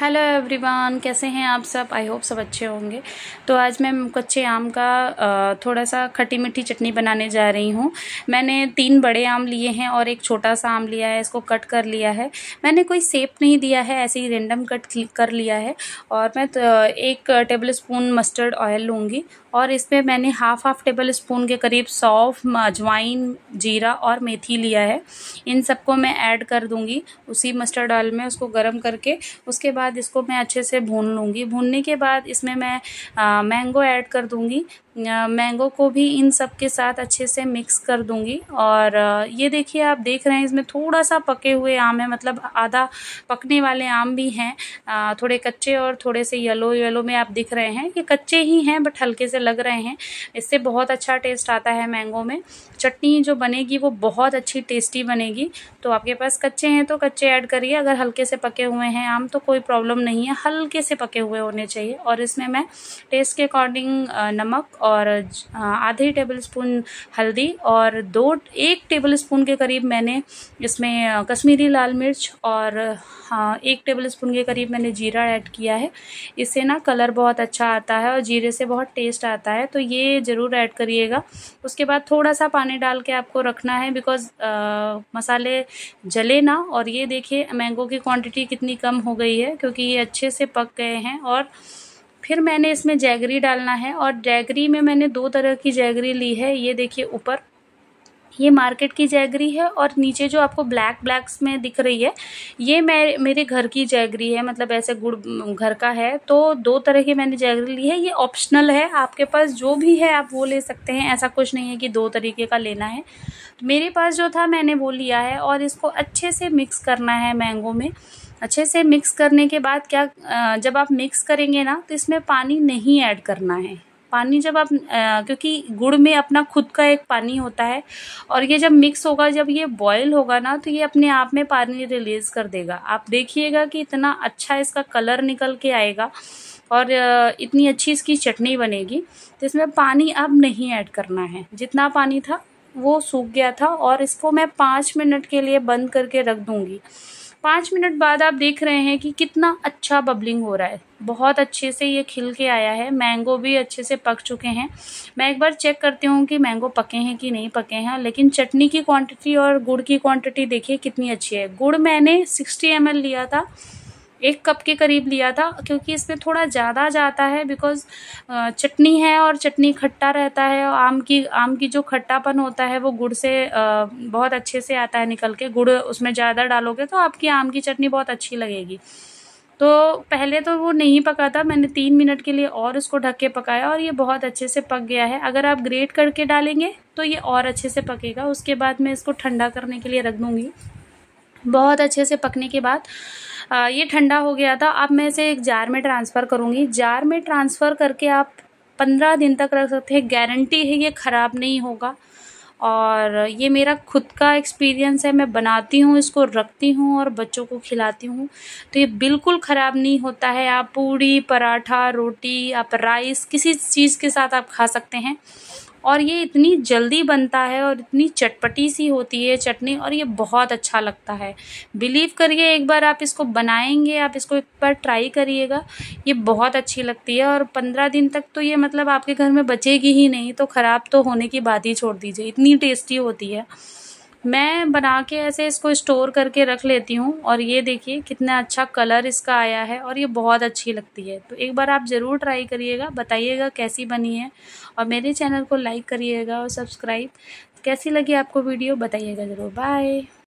hello everyone कैसे हैं आप सब आई होप सब अच्छे होंगे तो आज मैं कच्चे आम का थोड़ा सा खट्टी मीठी चटनी बनाने जा रही हूँ मैंने तीन बड़े आम लिए हैं और एक छोटा सा आम लिया है इसको कट कर लिया है मैंने कोई सेप नहीं दिया है ऐसे ही रेंडम कट कर लिया है और मैं तो एक टेबल स्पून मस्टर्ड ऑयल लूँगी और इसमें मैंने हाफ़ हाफ़ टेबल स्पून के करीब सौफ अजवाइन जीरा और मेथी लिया है इन सबको मैं ऐड कर दूँगी उसी मस्टर्ड ऑयल में उसको गर्म करके उसके बाद बाद इसको मैं अच्छे से भून लूँगी भूनने के बाद इसमें मैं मैंगो ऐड कर दूँगी मैंगो को भी इन सब के साथ अच्छे से मिक्स कर दूंगी और ये देखिए आप देख रहे हैं इसमें थोड़ा सा पके हुए आम है मतलब आधा पकने वाले आम भी हैं थोड़े कच्चे और थोड़े से येलो येलो में आप दिख रहे हैं ये कच्चे ही हैं बट हल्के से लग रहे हैं इससे बहुत अच्छा टेस्ट आता है मैंगो में चटनी जो बनेगी वो बहुत अच्छी टेस्टी बनेगी तो आपके पास कच्चे हैं तो कच्चे ऐड करिए अगर हल्के से पके हुए हैं आम तो कोई प्रॉब्लम नहीं है हल्के से पके हुए होने चाहिए और इसमें मैं टेस्ट के अकॉर्डिंग नमक और और आधे टेबल स्पून हल्दी और दो एक टेबल स्पून के करीब मैंने इसमें कश्मीरी लाल मिर्च और एक टेबल स्पून के करीब मैंने जीरा ऐड किया है इससे ना कलर बहुत अच्छा आता है और जीरे से बहुत टेस्ट आता है तो ये ज़रूर ऐड करिएगा उसके बाद थोड़ा सा पानी डाल के आपको रखना है बिकॉज़ मसाले जले ना और ये देखिए मैंगो की क्वान्टिटी कितनी कम हो गई है क्योंकि ये अच्छे से पक गए हैं और फिर मैंने इसमें जैगरी डालना है और जैगरी में मैंने दो तरह की जैगरी ली है ये देखिए ऊपर ये मार्केट की जैगरी है और नीचे जो आपको ब्लैक ब्लैक्स में दिख रही है ये मैं मेरे घर की जैगरी है मतलब ऐसे गुड़ घर का है तो दो तरह की मैंने जैगरी ली है ये ऑप्शनल है आपके पास जो भी है आप वो ले सकते हैं ऐसा कुछ नहीं है कि दो तरीके का लेना है तो मेरे पास जो था मैंने वो लिया है और इसको अच्छे से मिक्स करना है मैंगो में अच्छे से मिक्स करने के बाद क्या जब आप मिक्स करेंगे ना तो इसमें पानी नहीं ऐड करना है पानी जब आप आ, क्योंकि गुड़ में अपना खुद का एक पानी होता है और ये जब मिक्स होगा जब ये बॉयल होगा ना तो ये अपने आप में पानी रिलीज कर देगा आप देखिएगा कि इतना अच्छा इसका कलर निकल के आएगा और इतनी अच्छी इसकी चटनी बनेगी तो इसमें पानी अब नहीं ऐड करना है जितना पानी था वो सूख गया था और इसको मैं पाँच मिनट के लिए बंद करके रख दूँगी पाँच मिनट बाद आप देख रहे हैं कि कितना अच्छा बबलिंग हो रहा है बहुत अच्छे से ये खिल के आया है मैंगो भी अच्छे से पक चुके हैं मैं एक बार चेक करती हूँ कि मैंगो पके हैं कि नहीं पके हैं लेकिन चटनी की क्वांटिटी और गुड़ की क्वांटिटी देखिए कितनी अच्छी है गुड़ मैंने 60 एम लिया था एक कप के करीब लिया था क्योंकि इसमें थोड़ा ज़्यादा जाता है बिकॉज चटनी है और चटनी खट्टा रहता है और आम की आम की जो खट्टापन होता है वो गुड़ से बहुत अच्छे से आता है निकल के गुड़ उसमें ज़्यादा डालोगे तो आपकी आम की चटनी बहुत अच्छी लगेगी तो पहले तो वो नहीं पका था मैंने तीन मिनट के लिए और उसको ढक के पकाया और ये बहुत अच्छे से पक गया है अगर आप ग्रेट करके डालेंगे तो ये और अच्छे से पकेगा उसके बाद मैं इसको ठंडा करने के लिए रख दूँगी बहुत अच्छे से पकने के बाद ये ठंडा हो गया था अब मैं इसे एक जार में ट्रांसफ़र करूँगी जार में ट्रांसफ़र करके आप पंद्रह दिन तक रख सकते हैं गारंटी है ये ख़राब नहीं होगा और ये मेरा खुद का एक्सपीरियंस है मैं बनाती हूँ इसको रखती हूँ और बच्चों को खिलाती हूँ तो ये बिल्कुल ख़राब नहीं होता है आप पूड़ी पराठा रोटी आप राइस किसी चीज़ के साथ आप खा सकते हैं और ये इतनी जल्दी बनता है और इतनी चटपटी सी होती है चटनी और ये बहुत अच्छा लगता है बिलीव करिए एक बार आप इसको बनाएंगे आप इसको एक बार ट्राई करिएगा ये बहुत अच्छी लगती है और पंद्रह दिन तक तो ये मतलब आपके घर में बचेगी ही नहीं तो ख़राब तो होने की बात ही छोड़ दीजिए इतनी टेस्टी होती है मैं बना के ऐसे इसको स्टोर करके रख लेती हूँ और ये देखिए कितना अच्छा कलर इसका आया है और ये बहुत अच्छी लगती है तो एक बार आप ज़रूर ट्राई करिएगा बताइएगा कैसी बनी है और मेरे चैनल को लाइक करिएगा और सब्सक्राइब कैसी लगी आपको वीडियो बताइएगा ज़रूर बाय